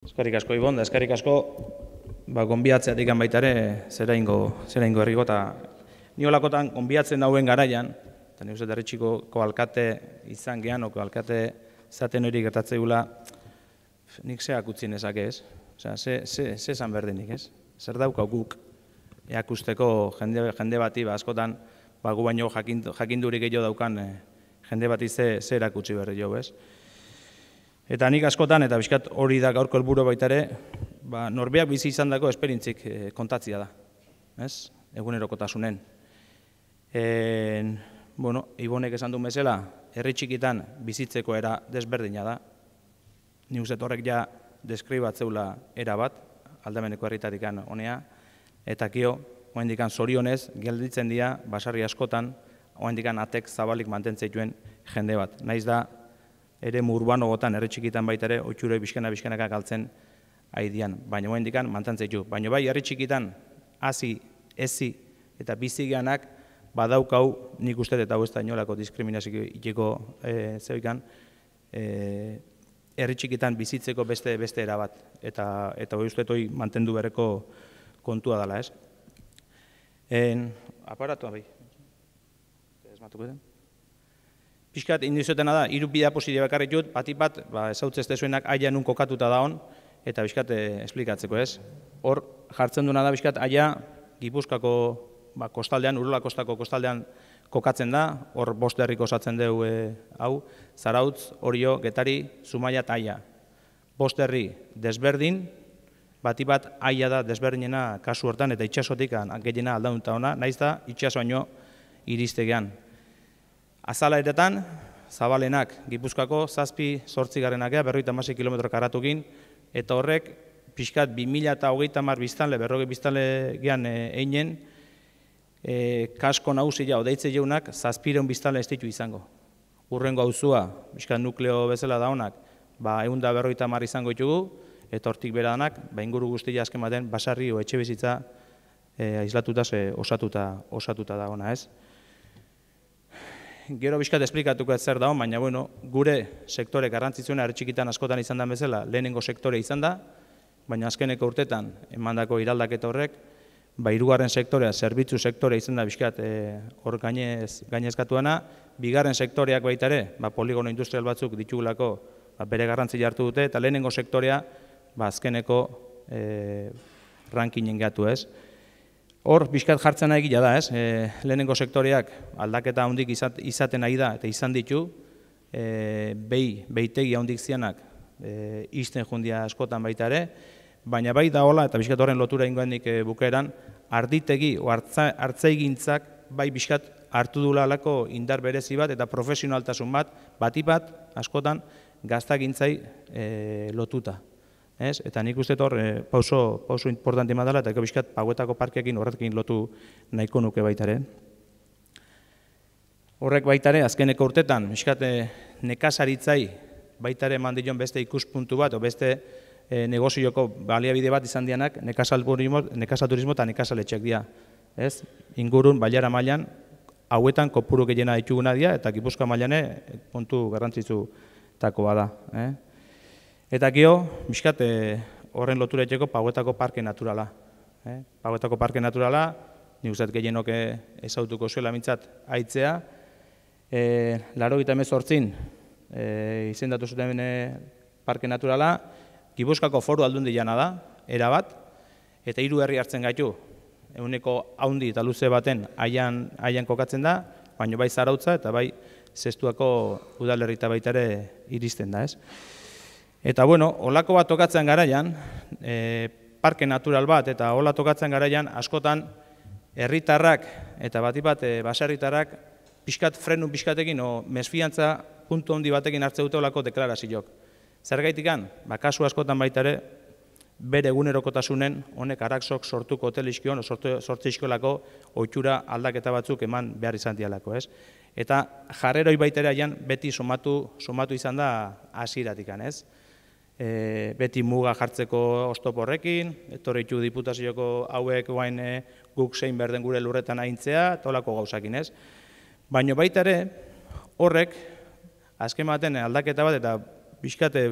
Eskerrik asko Ibon da, eskarrik asko ba gonbiatzeatik gain baita ere zeraingo zeraingo herriko ta ni holakotan gonbiatzen dauen garaian, eta ni uzet ko alkate izan gean oko alkate zaten hori gertatzen gula, nik zeak utzi nezak ez, osea se se se san berdinik ez? Zer dauka guk eakusteko jende jende bati ba askotan ba gu baino jakindurik jakin gehiago daukan eh, jende bati ze ze erakutsi berri jo, ez? Eta nik askotan, eta bizkat hori da gaurko helburu baita ere, ba, norbeak bizi izan dako esperintzik eh, kontatzia da. Ez? Egunerokotasunen. bueno, Ibonek esan duen bezala, herri txikitan bizitzeko era desberdina da. Ni uzet horrek ja deskribatzeula era bat, aldameneko herritatikan honea, eta kio, oen dikan zorionez, gelditzen dira, basarri askotan, oen dikan atek zabalik mantentzeituen jende bat. Naiz da, ere murbano gotan, erre txikitan baita ere, otxure biskena biskenaka galtzen aidian. Baina hoa indikan, Baina bai, erre txikitan, hazi, ezi eta bizigianak, badaukau nik uste eta hau ez da inolako diskriminazik eh, zeuikan, eh, bizitzeko beste beste erabat. Eta, eta uste toi mantendu bereko kontua dela, ez? En, aparatu, abai. Ez matuko den? pixkat indizuetena da, hiru bidea posidio bakarrik jut, bat ipat, ba, dezuenak aia nun kokatuta da hon, eta pixkat eh, esplikatzeko ez. Hor jartzen duna da pixkat aia Gipuzkako ba, kostaldean, Urola Kostako kostaldean kokatzen da, hor bost herriko osatzen dugu eh, hau, zarautz, orio, getari, zumaia eta aia. Bost desberdin, bati bat aia da desberdinena kasu hortan eta itxasotik ah, gehiena aldaunta ona, naiz da itxasoaino iristegean. Azala eretan, zabalenak, Gipuzkoako zazpi sortzi garenakea, berroita kilometro karatukin, eta horrek, pixkat, 2000 eta hogeita mar biztanle, berroge biztanle gean eh, einen, eh, kasko nahuzi ja, odeitze jeunak, zazpireun biztanle ez ditu izango. Urrengo auzua, pixkat nukleo bezala daunak, ba, da berroita mar izango ditugu, eta hortik bera danak, ba, inguru guzti jazken basarri o etxe bizitza, eh, osatuta, osatuta ez? gero bizkat esplikatuko ez zer da baina bueno, gure sektore garrantzitzuena erritxikitan askotan izan da bezala, lehenengo sektore izan da, baina azkeneko urtetan, emandako iraldaketa horrek, ba, irugarren sektorea, zerbitzu sektorea izan da bizkat e, eh, hor gainez, gainezkatuana, bigarren sektoreak baita ere, ba, poligono industrial batzuk ditugulako ba, bere garrantzi hartu dute, eta lehenengo sektorea, ba, azkeneko e, eh, rankinen gatu ez. Hor, bizkat jartzen egia da, ez? E, lehenengo sektoreak aldaketa handik izaten nahi da eta izan ditu, e, behi, behitegi handik zianak e, izten jundia askotan baita ere, baina bai da hola, eta bizkat horren lotura ingoenik e, bukaeran, arditegi, o hartza, hartzaigintzak, bai bizkat hartu dula alako indar berezi bat eta profesionaltasun bat, bati bat, askotan, gaztagintzai e, lotuta. Ez? Eta nik uste hor, e, pauso, pauso importanti dela, eta gabizkat pauetako parkekin horretkin lotu nahiko nuke baitaren. Horrek baitare, azkeneko urtetan, miskat eh, nekazaritzai baitare ere beste ikuspuntu bat, o beste e, negozioko baliabide bat izan dianak, nekazaturismo eta nekazaletxek dira. Ez? Ingurun, baliara mailan, hauetan kopuru gehiena dituguna dira, eta gipuzka mailane puntu garrantzitzu takoa da. Eh? Eta gio, miskat eh, horren lotura etxeko pauetako parke naturala. E, pauetako parke naturala, nik uzat gehienok eh, ezautuko zuela mintzat aitzea. laro gita emez hortzin, izendatu zuten e, parke naturala, Gipuzkako foru aldun jana da, erabat, eta hiru herri hartzen gaitu. Eguneko haundi eta luze baten aian, aian kokatzen da, baina bai zarautza eta bai zestuako udalerri udalerrita baitare iristen da, ez? Eta bueno, olako bat tokatzen garaian, e, parke natural bat eta hola tokatzen garaian askotan herritarrak eta bati bat eh, baserritarrak pixkat frenu pixkatekin o mesfiantza puntu handi batekin hartze dute olako deklarazioak. Zergaitik an, ba, kasu askotan baita ere, bere egunerokotasunen honek araksok sortuko hoteliskion, sortu, sortze iskolako oitxura aldaketa batzuk eman behar izan dialako, ez? Eta jarreroi ere, beti somatu, somatu izan da aziratik ez? e, beti muga jartzeko ostoporrekin, etorritu diputazioko hauek guain e, guk zein berden gure lurretan aintzea, tolako gauzakin ez. Baina baita ere, horrek, azken aldaketa bat eta bizkate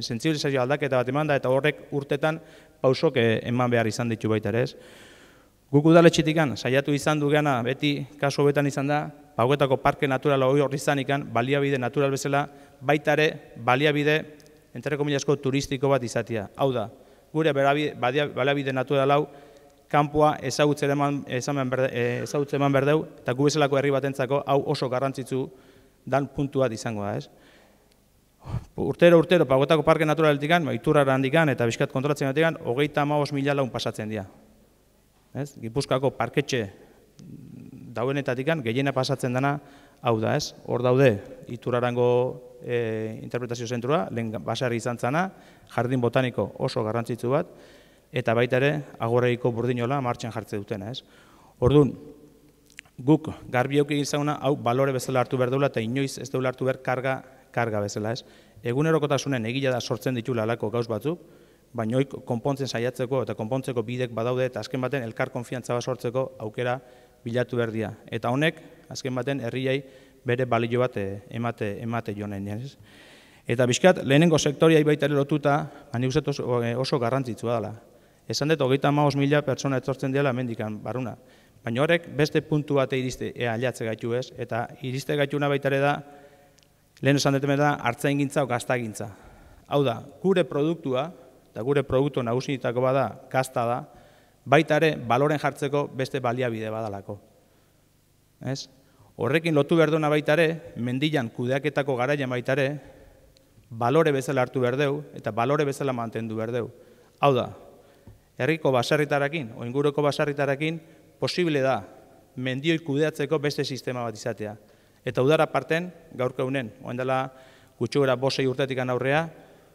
e, aldaketa bat eman da, eta horrek urtetan pausok e, eman behar izan ditu baita ere ez. Guk udaletxetik saiatu izan du gana, beti kasu hobetan izan da, pagoetako ba, parke naturala hori horri izan ikan, baliabide natural bezala, baita ere, baliabide enterrekomilasko turistiko bat izatea. Hau da, gure balabide natu da lau, kanpoa ezagutzen eman berdeu, eh, eta gubezelako herri batentzako hau oso garrantzitsu dan puntu bat izango da, ez? Urtero, urtero, pagotako parke naturaletikan, maiturara handikan eta biskat kontratzen batikan, hogeita maoz mila laun pasatzen dira. Gipuzkako parketxe mm, dauenetatikan, gehiena pasatzen dana, hau da ez, hor daude, iturarango eh, interpretazio zentrua, lehen baserri izan jardin botaniko oso garrantzitsu bat, eta baita ere, agorreiko burdinola martxan jartze dutena ez. Orduan, guk garbi auk egizaguna, hau balore bezala hartu behar dula, eta inoiz ez dula hartu behar karga, karga bezala ez. Egunerokotasunen egila da sortzen ditula lalako gauz batzuk, baina oik konpontzen saiatzeko eta konpontzeko bidek badaude eta azken baten elkar konfiantza bat sortzeko aukera bilatu behar dira. Eta honek, azken baten herriai bere balio bat eh, emate emate jonen ez. Eta bizkat lehenengo sektoriai baita ere lotuta, ba oso, eh, oso garrantzitsua dela. Esan dut, hogeita pertsona etortzen dela mendikan baruna. Baina horrek beste puntu bat iriste ea aliatze gaitu ez, eta iriste gaituna baita ere da, lehen esan dut da, hartzain gintza o Hau da, gure produktua, eta gure produktu nagusitako bada, kasta da, baita ere, baloren jartzeko beste baliabide badalako. Ez? Horrekin lotu behar duena baita ere, mendilan kudeaketako garaian baita ere, balore bezala hartu behar deu, eta balore bezala mantendu behar deu. Hau da, herriko basarritarakin, oinguruko basarritarakin, posible da, mendioi kudeatzeko beste sistema bat izatea. Eta udara parten, gaur keunen, oen dela gutxu gara bosei urtetik aurrea,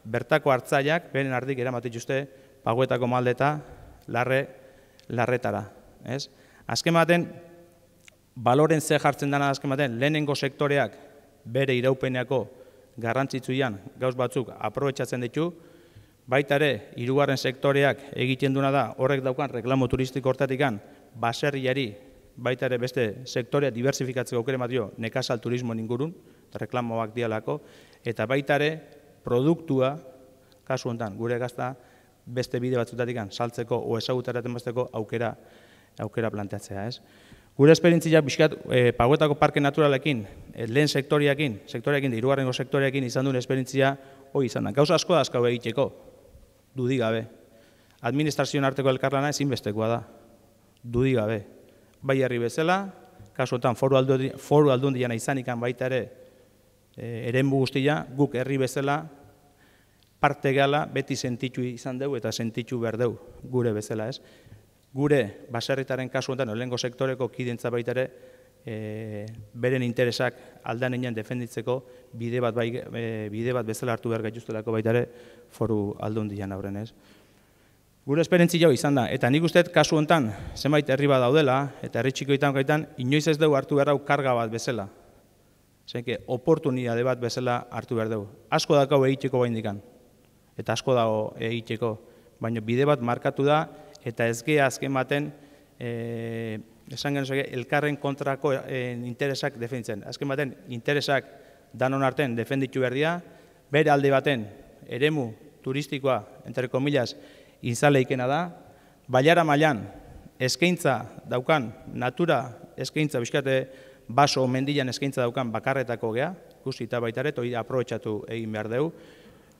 bertako hartzaiak, beren ardik eramatik juste, paguetako maldeta, larre, larretara. Ez? Azken baten, baloren ze jartzen dana azken batean, lehenengo sektoreak bere iraupeneako garrantzitsuian gauz batzuk aprobetsatzen ditu, baita ere, irugarren sektoreak egiten duna da horrek daukan reklamo turistiko hortatik baserriari baita ere beste sektorea diversifikatzeko aukera dio nekazal turismo ingurun, reklamoak dialako, eta baita ere produktua, kasu honetan, gure gazta beste bide batzutatik saltzeko o ezagutaraten aukera aukera planteatzea, ez? Gure esperientzia bizkat e, eh, paguetako parke naturalekin, e, lehen sektoriakin, sektoriakin, irugarrengo sektoriakin izan duen esperientzia hoi izan da. Gauza asko da asko egiteko, dudi gabe. Administrazioen arteko elkarlana ezinbestekoa da, dudi gabe. Bai herri bezala, kasuetan foru, aldundi, foru aldundian izan ikan baita ere, e, eh, eren guztia, guk herri bezala, parte gala beti sentitu izan dugu eta sentitu behar dugu gure bezala ez gure baserritaren kasu honetan olengo sektoreko kidentza baita ere e, beren interesak aldanenean defenditzeko bide bat bai, eh, bide bat bezala hartu behar gaituztelako baita ere foru aldundian aurren ez gure esperientzia jo izan da eta nik ustez kasu hontan zenbait herri bat daudela eta herri txikoitan gaitan inoiz ez dugu hartu behar hau karga bat bezala zenke oportunitate bat bezala hartu behar dugu asko dakau egiteko dikan, eta asko dago egiteko baina bide bat markatu da eta ez gira azken eh, esan elkarren kontrako eh, interesak defenditzen. Azken baten interesak danon arten defenditu behar bere alde baten eremu turistikoa entareko milaz inzaleikena da, baiara mailan eskaintza daukan natura eskaintza bizkate baso mendilan eskaintza daukan bakarretako gea, guzti eta baitaret, hori aprobetsatu egin behar dugu,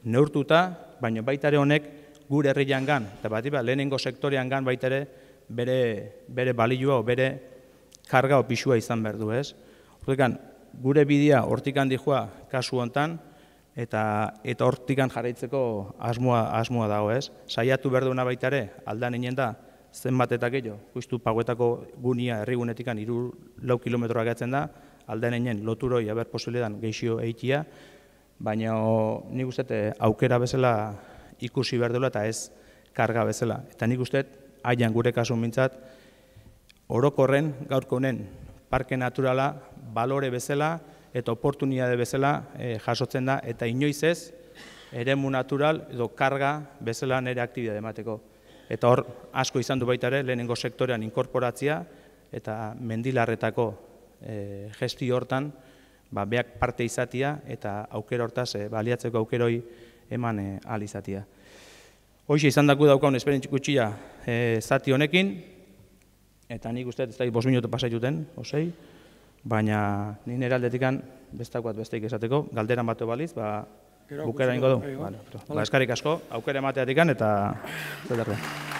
neurtuta, baina baitare honek gure herrian gan, eta bat ba, lehenengo sektorean gan baitere bere, bere balioa o bere karga o pixua izan behar du, ez? Hortikan, gure bidea hortikan dihua kasu hontan, eta eta hortikan jarraitzeko asmoa asmoa dago, ez? Saiatu berduna baita ere aldan hinen da zenbat eta gehiago. Justu paguetako gunia herrigunetikan 3 4 kilometroa gatzen da aldan hinen loturoi aber posibilitatean geixio eitia, baina nik gustet aukera bezala ikusi behar dela eta ez karga bezala. Eta nik uste, haian gure kasun mintzat, orokorren gaurko honen parke naturala, balore bezala eta oportunidade bezala eh, jasotzen da, eta inoiz ez, ere natural edo karga bezala nire aktibidea demateko. Eta hor, asko izan du baita ere, lehenengo sektorean inkorporatzia, eta mendilarretako e, eh, gesti hortan, ba, beak parte izatia, eta aukero hortaz, eh, baliatzeko aukeroi, eman eh, ahal izatia. Hoxe izan dugu daukagun esperientzik gutxia e, eh, zati honekin, eta nik uste ez da, bos minuto pasaituten, osei, baina nien eraldetikan bestakoat besteik esateko, galderan bateu baliz, ba, bukera ingo du. Ba, eskarik asko, aukera emateatikan eta zaitarra.